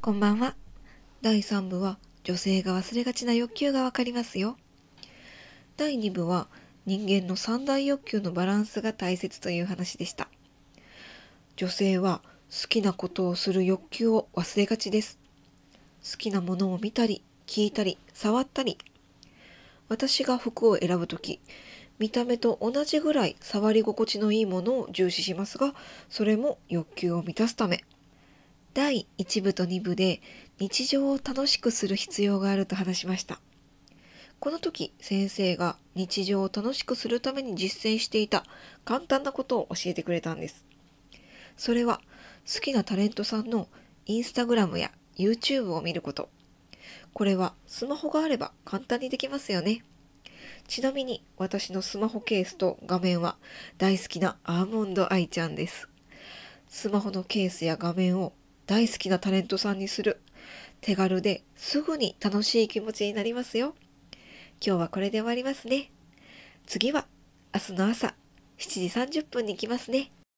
こんばんは。第3部は女性が忘れがちな欲求がわかりますよ。第2部は人間の三大欲求のバランスが大切という話でした。女性は好きなことをする欲求を忘れがちです。好きなものを見たり、聞いたり、触ったり。私が服を選ぶ時、見た目と同じぐらい触り心地のいいものを重視しますが、それも欲求を満たすため。第1部と2部で日常を楽しくする必要があると話しました。この時先生が日常を楽しくするために実践していた簡単なことを教えてくれたんです。それは好きなタレントさんのインスタグラムや YouTube を見ること。これはスマホがあれば簡単にできますよね。ちなみに私のスマホケースと画面は大好きなアーモンドアイちゃんです。スマホのケースや画面を大好きなタレントさんにする。手軽ですぐに楽しい気持ちになりますよ。今日はこれで終わりますね。次は明日の朝7時30分に行きますね。